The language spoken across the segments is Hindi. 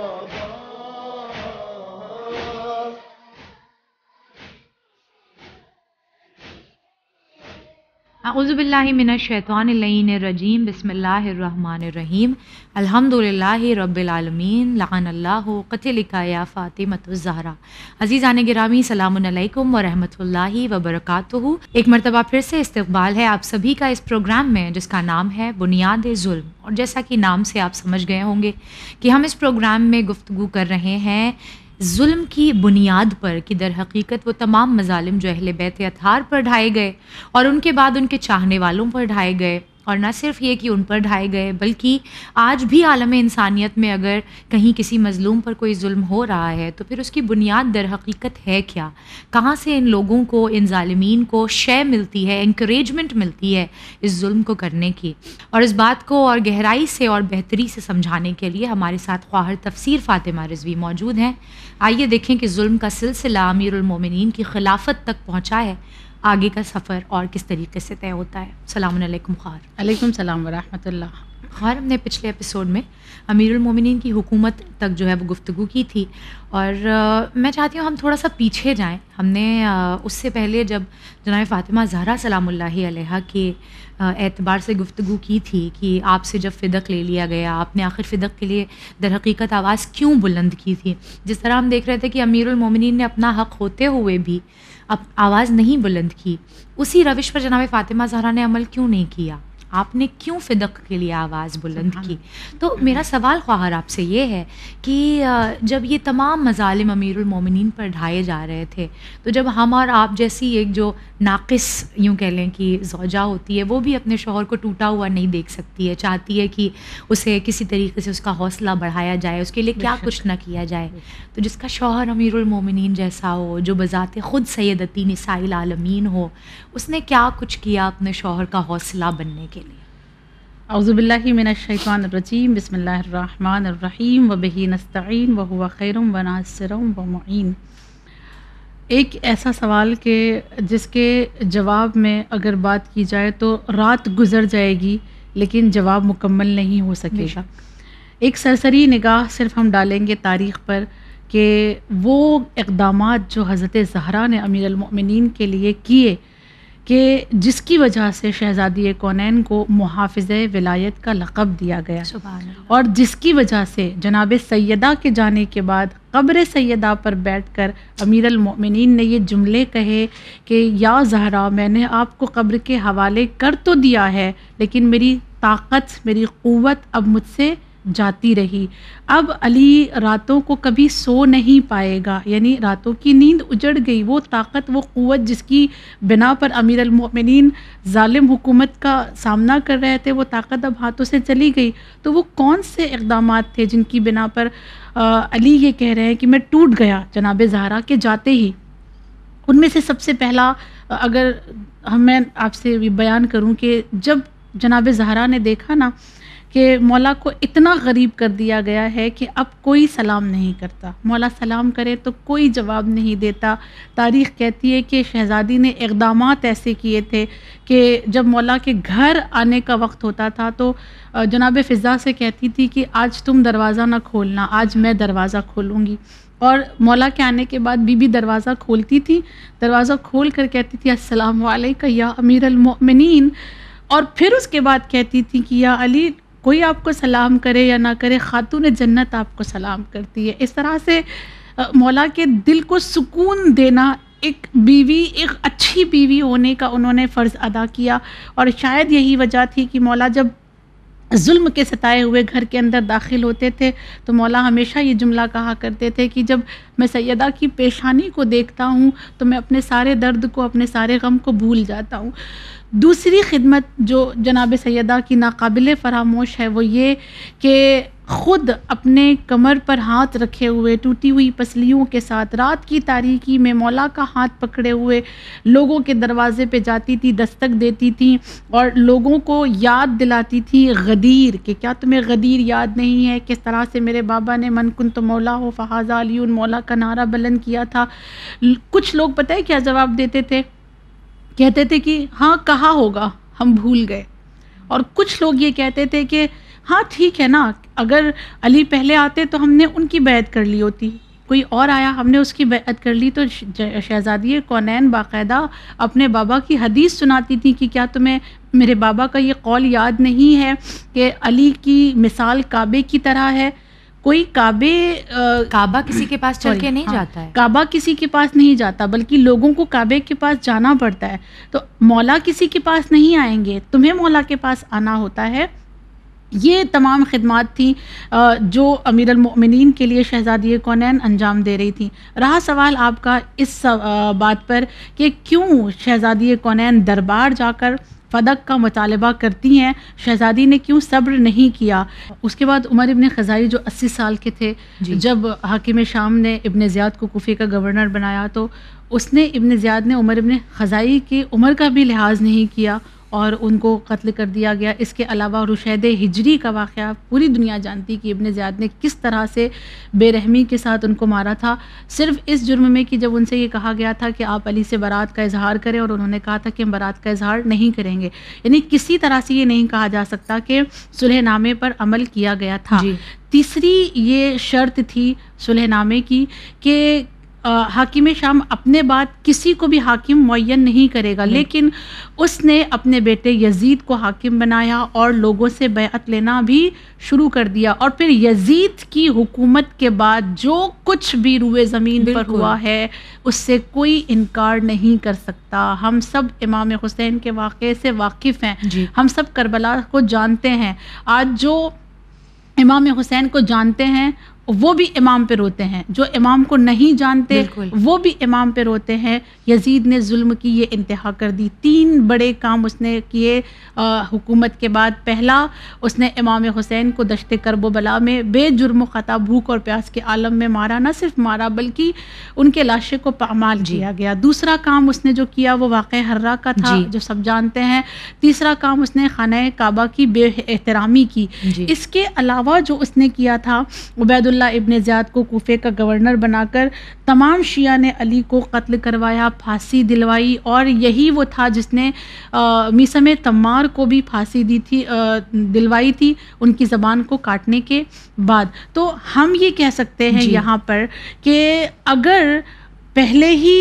baba अज़बिल्लिमिनशैतवानरजीम बसमीम अलहमदिल्ला रबालमीन लानल्ला लिखा या फ़ातिमतज़हरा आने गिरामी सलामकम वरहल वबरक एक मरतबा फिर से इस्तबाल है आप सभी का इस प्रोग्राम में जिसका नाम है बुनियाद जुल्म और जैसा कि नाम से आप समझ गए होंगे कि हम इस प्रोग्राम में गुफ्तु कर रहे हैं जुल्म की बुनियाद पर कि दर हकीकत वो तमाम मजालिम जो अहल बैत अथार पर ढाए गए और उनके बाद उनके चाहने वालों पर ढाए गए और ना सिर्फ ये कि उन पर ढाए गए बल्कि आज भी आलम इंसानियत में अगर कहीं किसी मज़लूम पर कोई जुल्म हो रहा है तो फिर उसकी बुनियाद दर हकीकत है क्या कहाँ से इन लोगों को इन ालमीन को शय मिलती है इंक्रेजमेंट मिलती है इस जुल्म को करने की और इस बात को और गहराई से और बेहतरी से समझाने के लिए हमारे साथ ख्वाहर तफसीर फ़ातिमा रिजवी मौजूद हैं आइए देखें कि जुल्म का सिलसिला अमीरमिन की खिलाफत तक पहुँचा है आगे का सफ़र और किस तरीके से तय होता है सलामकुम ख़ार अलैक्म सलाम वरहमतुल्लाह और हमने पिछले एपिसोड में अमीरुल मोमिनीन की हुकूमत तक जो है वो गुफ्तु की थी और आ, मैं चाहती हूँ हम थोड़ा सा पीछे जाएं हमने आ, उससे पहले जब जनाब फ़ातिमा जहरा सलामुल्ला के एतबार से गुफ्तु की थी कि आपसे जब फ़िदक ले लिया गया आपने आखिर फ़िदक के लिए दरहीकत आवाज़ क्यों बुलंद की थी जिस तरह हम देख रहे थे कि अमीरमिन ने अपना हक़ होते हुए भी अब आवाज़ नहीं बुलंद की उसी रविश पर जनाब फ़ातिमा जहरा ने अमल क्यों नहीं किया आपने क्यों फिदक के लिए आवाज़ बुलंद की तो मेरा सवाल ख्वाहर आपसे ये है कि जब ये तमाम मजालम अमीरमिन पर ढाए जा रहे थे तो जब हम और आप जैसी एक जो नाकिस यूँ कह लें कि जोजा होती है वो भी अपने शोहर को टूटा हुआ नहीं देख सकती है चाहती है कि उसे किसी तरीके से उसका हौसला बढ़ाया जाए उसके लिए क्या कुछ ना किया जाए तो जिसका शोहर अमीरमिन जैसा हो जो बज़ात ख़ुद सैदती निसाइल आलमीन हो उसने क्या कुछ किया अपने शोहर का हौसला बनने के अज़ुबिल्लिमिनशैतरजीम बसमीम वबी नस्तीन व हुआ खैरम व नासरम व मीन एक ऐसा सवाल के जिसके जवाब में अगर बात की जाए तो रात गुज़र जाएगी लेकिन जवाब मुकम्मल नहीं हो सकेगा एक सरसरी निगाह सिर्फ हम डालेंगे तारीख़ पर कि वो इकदाम जो हज़रत जहरा ने अमीरमिन के लिए किए कि जिसकी वजह से शहज़ादी कौनैन को मुहाफ़ विलायत का लक़ब दिया गया और जिसकी वजह से जनाब सैदा के जाने के बाद कब्र सैदा पर बैठ कर अमीर अमीरमिन ने ये जुमले कहे कि या जहरा मैंने आपको कब्र के हवाले कर तो दिया है लेकिन मेरी ताकत मेरी क़वत अब मुझसे जाती रही अब अली रातों को कभी सो नहीं पाएगा यानी रातों की नींद उजड़ गई वो ताकत वो क़वत जिसकी बिना पर अमीर अमीरमिन ालिम हुकूमत का सामना कर रहे थे वो ताकत अब हाथों से चली गई तो वो कौन से इकदाम थे जिनकी बिना पर आ, अली ये कह रहे हैं कि मैं टूट गया जनाब जहरा के जाते ही उनमें से सबसे पहला अगर हम मैं आपसे बयान करूँ कि जब जनाब जहरा ने देखा ना कि मौला को इतना गरीब कर दिया गया है कि अब कोई सलाम नहीं करता मौला सलाम करे तो कोई जवाब नहीं देता तारीख़ कहती है कि शहज़ादी ने इकदाम ऐसे किए थे कि जब मौला के घर आने का वक्त होता था तो जनाब फ़िज़ा से कहती थी कि आज तुम दरवाज़ा ना खोलना आज मैं दरवाज़ा खोलूँगी और मौला के आने के बाद बीबी दरवाज़ा खोलती थी दरवाज़ा खोल कर कहती थी अस्सलाम या अमीर अलमिन और फिर उसके बाद कहती थी कि या अली कोई आपको सलाम करे या ना करे खातून जन्नत आपको सलाम करती है इस तरह से मौला के दिल को सुकून देना एक बीवी एक अच्छी बीवी होने का उन्होंने फ़र्ज़ अदा किया और शायद यही वजह थी कि मौला जब जुल्म के सताए हुए घर के अंदर दाखिल होते थे तो मौला हमेशा ये जुमला कहा करते थे कि जब मैं सैदा की पेशानी को देखता हूँ तो मैं अपने सारे दर्द को अपने सारे गम को भूल जाता हूँ दूसरी खिदमत जो जनाब सैदा की नाकबिल फरामोश है वो ये कि ख़ुद अपने कमर पर हाथ रखे हुए टूटी हुई पसलियों के साथ रात की तारीकी में मौला का हाथ पकड़े हुए लोगों के दरवाज़े पे जाती थी दस्तक देती थी और लोगों को याद दिलाती थी गदीर कि क्या तुम्हें गदीर याद नहीं है किस तरह से मेरे बाबा ने मनकुन तो मौला हो फहाजा अली मौला का नारा बुलंद किया था कुछ लोग पता है क्या जवाब देते थे कहते थे कि हाँ कहा होगा हम भूल गए और कुछ लोग ये कहते थे कि हाँ ठीक है ना अगर अली पहले आते तो हमने उनकी बैत कर ली होती कोई और आया हमने उसकी बैत कर ली तो शहजादी कौनैन बाकायदा अपने बाबा की हदीस सुनाती थी कि क्या तुम्हें मेरे बाबा का ये कौल याद नहीं है कि अली की मिसाल काबे की तरह है कोई काबे आ, काबा किसी के पास चल के नहीं हाँ, जाता है काबा किसी के पास नहीं जाता बल्कि लोगों को काबे के पास जाना पड़ता है तो मौला किसी के पास नहीं आएंगे तुम्हें मौला के पास आना होता है ये तमाम खदमात थी जो अमीर अमीरमिन के लिए शहजादी कौनैन अंजाम दे रही थी रहा सवाल आपका इस बात पर कि क्यों शहजादी कौनैन दरबार जाकर फदक का मुतालबा करती हैं शहज़ादी ने क्यों सब्र नहीं किया उसके बाद उमर इबन ख़जाई जो अस्सी साल के थे जब हाकिम शाम ने इबन ज़ियाद को कोफ़ी का गवर्नर बनाया तो उसने इबन ज़ियाद ने उमर इबन ख़जाई की उम्र का भी लिहाज नहीं किया और उनको कत्ल कर दिया गया इसके अलावा रुशैद हिजरी का वाक़ पूरी दुनिया जानती कि इबन ज़ियाद ने किस तरह से बेरहमी के साथ उनको मारा था सिर्फ इस जुर्म में कि जब उनसे ये कहा गया था कि आप अली से बारात का इजहार करें और उन्होंने कहा था कि हम बारात का इजहार नहीं करेंगे यानी किसी तरह से ये नहीं कहा जा सकता कि सुलहनामे पर अमल किया गया था तीसरी ये शर्त थी सुलहनामे की कि हाकिम शाम अपने बाद किसी को भी हाकिम मुन नहीं करेगा लेकिन उसने अपने बेटे यजीद को हाकिम बनाया और लोगों से बैत लेना भी शुरू कर दिया और फिर यजीद की हुकूमत के बाद जो कुछ भी रुए ज़मीन पर हुआ है उससे कोई इनकार नहीं कर सकता हम सब इमाम हुसैन के वाक़े से वाकिफ़ हैं हम सब करबला को जानते हैं आज जो इमाम हुसैन को जानते हैं वो भी इमाम पे रोते हैं जो इमाम को नहीं जानते वो भी इमाम पे रोते हैं यजीद ने जुल्म की ये इंतहा कर दी तीन बड़े काम उसने किए हुकूमत के बाद पहला उसने इमाम हुसैन को दशत करबोबला में बेजुर्म ख़ता भूख और प्यास के आलम में मारा ना सिर्फ मारा बल्कि उनके लाशे को पामाल किया गया दूसरा काम उसने जो किया वो वाक़ हर्रा का था जो सब जानते हैं तीसरा काम उसने खाना काबा की बे एहतरामी की इसके अलावा जो उसने किया था उबैदुल्ला अब्दुल्ला इबन ज्याद को कोफे का गवर्नर बनाकर तमाम शिया ने अली को कत्ल करवाया फांसी दिलवाई और यही वो था जिसने मीसम तमार को भी फांसी दी थी आ, दिलवाई थी उनकी ज़बान को काटने के बाद तो हम ये कह सकते हैं यहाँ पर कि अगर पहले ही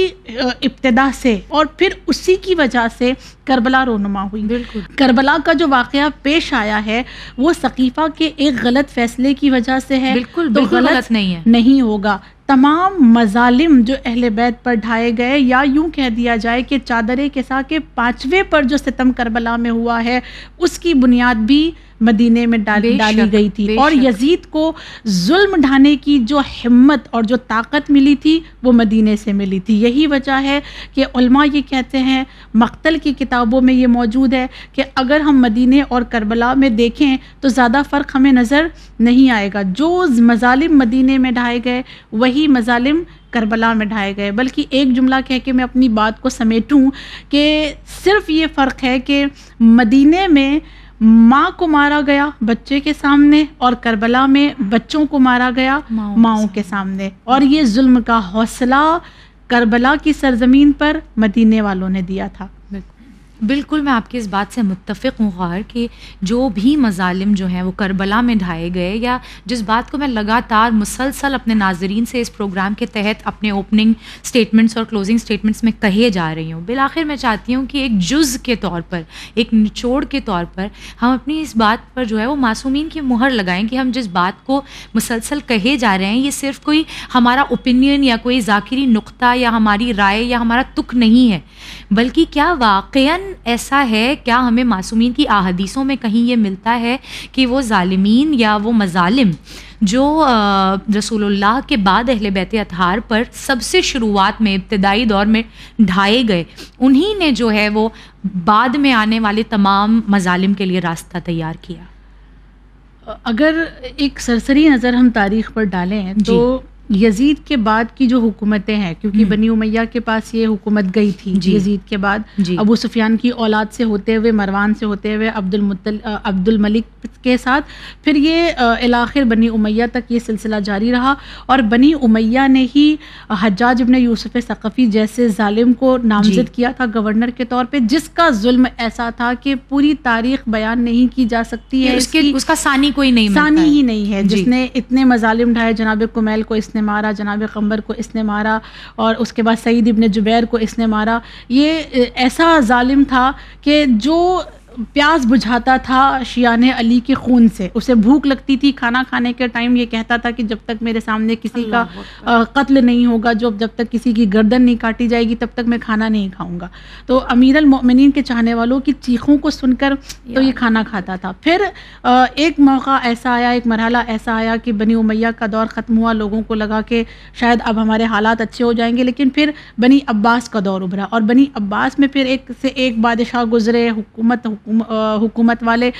इब्तदा से और फिर उसी की वजह से करबला रोनमा हुई बिल्कुल करबला का जो वाक़ पेश आया है वो सकीफ़ा के एक गलत फैसले की वजह से है बिल्कुल, तो बिल्कुल गलत, गलत नहीं है नहीं होगा तमाम मजालिम जो अहल बैत पर ढाए गए या यूं कह दिया जाए कि चादर साथ के पाँचवें पर जो सितम करबला में हुआ है उसकी बुनियाद भी मदीने में डाल डाली गई थी और यजीद को जुल्म ढाने की जो हिम्मत और जो ताकत मिली थी वो मदीने से मिली थी यही वजह है कि ये कहते हैं मख्तल की किताबों में ये मौजूद है कि अगर हम मदीने और करबला में देखें तो ज़्यादा फ़र्क हमें नज़र नहीं आएगा जो मजालिम मदीने में ढाए गए वही मजालिम करबला में ढाए गए बल्कि एक जुमला कह के मैं अपनी बात को समेटूँ कि सिर्फ ये फ़र्क है कि मदीने में माँ को मारा गया बच्चे के सामने और करबला में बच्चों को मारा गया माओ के सामने और ये जुल्म का हौसला करबला की सरजमीन पर मदीने वालों ने दिया था बिल्कुल मैं आपकी इस बात से मुत्तफ़ हूँ ख़ार कि जो भी मजालिम जो हैं वो करबला में ढाए गए या जिस बात को मैं लगातार मुसलसल अपने नाजरीन से इस प्रोग्राम के तहत अपने ओपनिंग स्टेटमेंट्स और क्लोजिंग स्टेटमेंट्स में कहे जा रही हूँ बिल आखिर मैं चाहती हूँ कि एक जुज़ के तौर पर एक निचोड़ के तौर पर हम अपनी इस बात पर जो है वो मासूमिन की मुहर लगाएँ कि हम जिस बात को मुसलसल कहे जा रहे हैं ये सिर्फ कोई हमारा ओपिनियन या कोई ज़ाकिरी नुक्ता या हमारी राय या हमारा तुक नहीं है बल्कि क्या वाक़ ऐसा है क्या हमें मासूमिन की अदीसों में कहीं ये मिलता है कि वो ालमीन या वो मजालिम जो रसूलुल्लाह के बाद अहल बैत अतहार पर सबसे शुरुआत में इब्तदाई दौर में ढाए गए उन्हीं ने जो है वो बाद में आने वाले तमाम मजालिम के लिए रास्ता तैयार किया अगर एक सरसरी नज़र हम तारीख पर डालें तो यजीद के बाद की जो हुकूमतें हैं क्योंकि हम्म। बनी उमैया के पास ये हुकूमत गई थी यजीद के बाद अबू सुफियान की औलाद से होते हुए मरवान से होते हुए अब्दुल मुतल अब्दुल मलिक के साथ फिर ये इलाखिर बनी उमैया तक ये सिलसिला जारी रहा और बनी उमैया ने ही हजाज इबन यूसुफ सक़फ़ी जैसे ालिम को नामजद किया था गवर्नर के तौर पर जिसका जुल्म ऐसा था कि पूरी तारीख बयान नहीं की जा सकती है उसके उसका सानी कोई नहीं सानी ही नहीं है जिसने इतने मजालिम ढाए जनाब कुमैल को इसने इसने मारा जनाब कम्बर को इसने मारा और उसके बाद सईद इबन जुबैर को इसने मारा ये ऐसा ालिम था कि जो प्यास बुझाता था शियाने अली के खून से उसे भूख लगती थी खाना खाने के टाइम ये कहता था कि जब तक मेरे सामने किसी का कत्ल नहीं होगा जो जब तक किसी की गर्दन नहीं काटी जाएगी तब तक मैं खाना नहीं खाऊंगा तो अमीर अमीरमिन के चाहने वालों की चीखों को सुनकर तो ये खाना खाता था फिर एक मौका ऐसा आया एक मरहला ऐसा आया कि बनी उमैया का दौर ख़त्म हुआ लोगों को लगा कि शायद अब हमारे हालात अच्छे हो जाएंगे लेकिन फिर बनी अब्बास का दौर उभरा और बनी अब्बास में फिर एक से एक बादशाह गुजरे हुकूमत हुकूमत वाले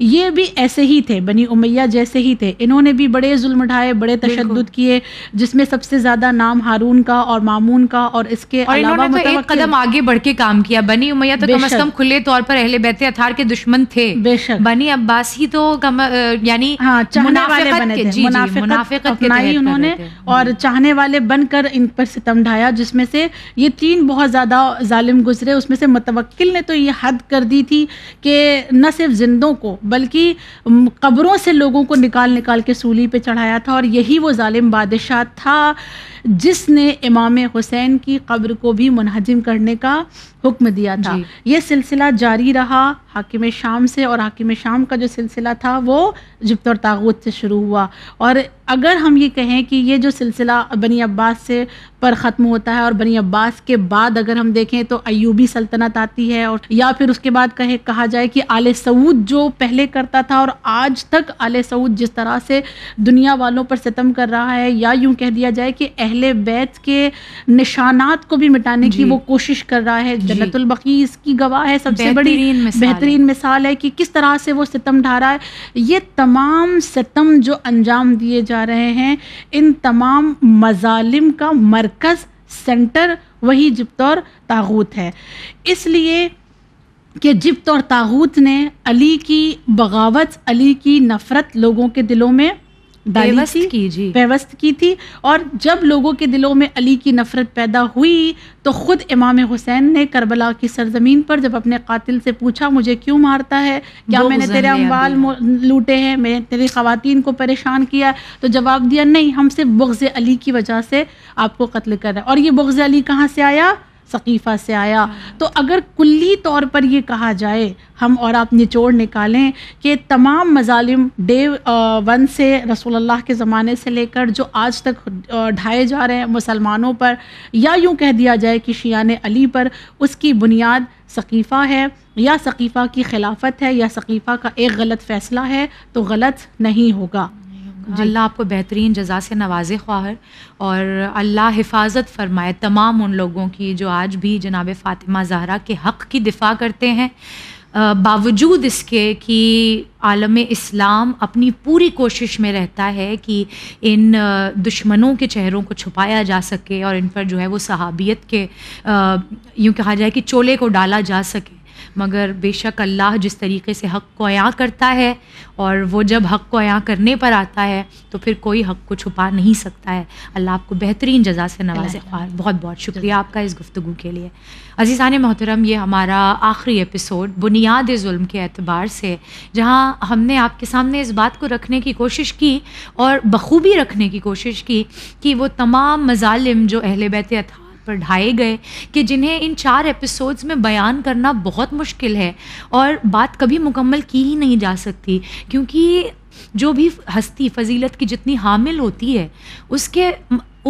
ये भी ऐसे ही थे बनी उमैया जैसे ही थे इन्होंने भी बड़े जुल्म उठाए बड़े तशद किए जिसमें सबसे ज़्यादा नाम हारून का और मामून का और इसके और अलावा तो एक कदम आगे बढ़ के काम किया बनी उमैया तो कम अज़ कम खुले तौर पर अहले बहते अथार के दुश्मन थे बेशक बनी अब्बास ही तो कम यानी हाँ, उन्होंने हम्म। और चाहने वाले बनकर इन पर सितम ढाया जिसमें से ये तीन बहुत ज़्यादा जालिम गुजरे उसमें से मुतवक्ल ने तो ये हद कर दी थी कि न सिर्फ जिंदों को बल्कि कब्रों से लोगों को निकाल निकाल के सूली पे चढ़ाया था और यही वो ालिम बादशाह था जिसने इमाम हुसैन की कब्र को भी मुनहजम करने का हुक्म दिया था यह सिलसिला जारी रहा हाकिम शाम से और हाकिम शाम का जो सिलसिला था वो जब्त और तागुत से शुरू हुआ और अगर हम ये कहें कि ये जो सिलसिला बनी अब्बास से पर ख़त्म होता है और बनी अब्बास के बाद अगर हम देखें तो अयूबी सल्तनत आती है और या फिर उसके बाद कहे कहा जाए कि आले सऊद जो पहले करता था और आज तक आल सऊद जिस तरह से दुनिया वालों पर सितम कर रहा है या यूं कह दिया जाए कि अहल अहले बैत के निशानात को भी मिटाने की वो कोशिश कर रहा है जन्नतुलबकी इसकी गवाह है सबसे बड़ी बेहतरीन मिसाल है कि किस तरह से वो सितम ढा रहा है ये तमाम सितम जो अंजाम दिए जा रहे हैं इन तमाम मजालिम का मरकज़ सेंटर वही जिप्त और तागूत है इसलिए कि जिप्त और तागूत ने अली की बगावत अली की नफ़रत लोगों के दिलों में व्यवस्थ की थी और जब लोगों के दिलों में अली की नफरत पैदा हुई तो ख़ुद इमाम हुसैन ने करबला की सरजमीन पर जब अपने कातिल से पूछा मुझे क्यों मारता है क्या मैंने तेरे अम्बाल लूटे हैं मैंने तेरी खातन को परेशान किया तो जवाब दिया नहीं हम सिर्फ बुग्ज़ अली की वजह से आपको कत्ल कर रहे हैं और ये बुग्ज़ अली कहाँ से आया सकीफ़ा से आया तो अगर कुल्ली तौर पर ये कहा जाए हम और आप निचोड़ निकालें कि तमाम मजालिम डे वन से रसोल्ला के ज़माने से लेकर जो आज तक ढाए जा रहे हैं मुसलमानों पर या यूँ कह दिया जाए कि शीन अली पर उसकी बुनियाद सकीफ़ा है या सकीफ़ा की खिलाफत है या सकीफ़ा का एक गलत फ़ैसला है तो गलत नहीं होगा अल्लाह आपको बेहतरीन जजा से नवाज ख्वाहर और अल्लाह हिफाजत फरमाए तमाम उन लोगों की जो आज भी जनाब फ़ातिमा जहरा के हक़ की दिफा करते हैं बावजूद इसके कि आलम इस्लाम अपनी पूरी कोशिश में रहता है कि इन दुश्मनों के चेहरों को छुपाया जा सके और इन पर जो है वो सहाबियत के यूँ कहा जाए कि चोले को डाला जा सके मगर बेशक अल्लाह जिस तरीके से हक़ को अयाँ करता है और वो जब हक़ को अया करने पर आता है तो फिर कोई हक़ को छुपा नहीं सकता है अल्लाह आपको बेहतरीन जजा से नवाजे ख्वार बहुत बहुत शुक्रिया आपका इस गुफ्तु के लिए अजीज़ान मोहतरम ये हमारा आखिरी एपिसोड बुनियाद जुल्म के अतबार से जहाँ हमने आपके सामने इस बात को रखने की कोशिश की और बखूबी रखने की कोशिश की कि वो तमाम मजालिम जो अहल बैत अथा पढ़ाए गए कि जिन्हें इन चार एपिसोड्स में बयान करना बहुत मुश्किल है और बात कभी मुकम्मल की ही नहीं जा सकती क्योंकि जो भी हस्ती फजीलत की जितनी हामिल होती है उसके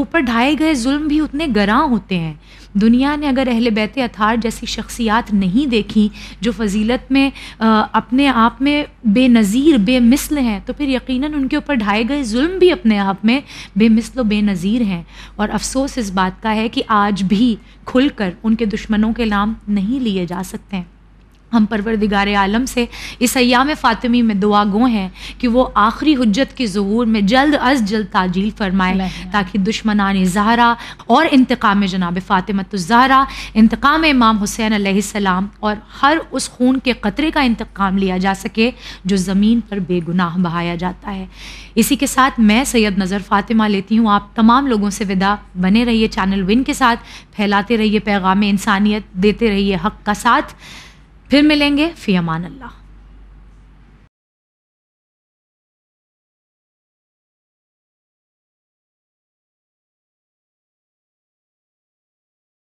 ऊपर ढाए गए जुल्म भी उतने गरां होते हैं दुनिया ने अगर अहल बैत अथार जैसी शख्सियात नहीं देखी जो फजीलत में आ, अपने आप में बेनज़ीर बेमिसल हैं तो फिर यकीनन उनके ऊपर ढाए गए जुल्म भी अपने आप में बेमिसल बेनज़ीर हैं और अफसोस इस बात का है कि आज भी खुलकर उनके दुश्मनों के नाम नहीं लिए जा सकते हैं हम परवरदिगार आलम से इस अयाम फ़ातिमी में दुआ गो हैं कि वो आखिरी हजत के जहूर में जल्द अज जल्द ताजील फरमाए ताकि दुश्मनान जहरा और इंतकाम जनाब फ़ातिमत ज़हरा इंतकाम इमाम हुसैन आसमाम और हर उस खून के क़तरे का इंतकाम लिया जा सके जो ज़मीन पर बेगुनाह बहाया जाता है इसी के साथ मैं सैयद नज़र फ़ातिमा लेती हूँ आप तमाम लोगों से विदा बने रहिए चैनल विन के साथ फैलाते रहिए पैगाम इंसानियत देते रहिए हक का साथ फिर मिलेंगे फ़ी अमान अल्लाह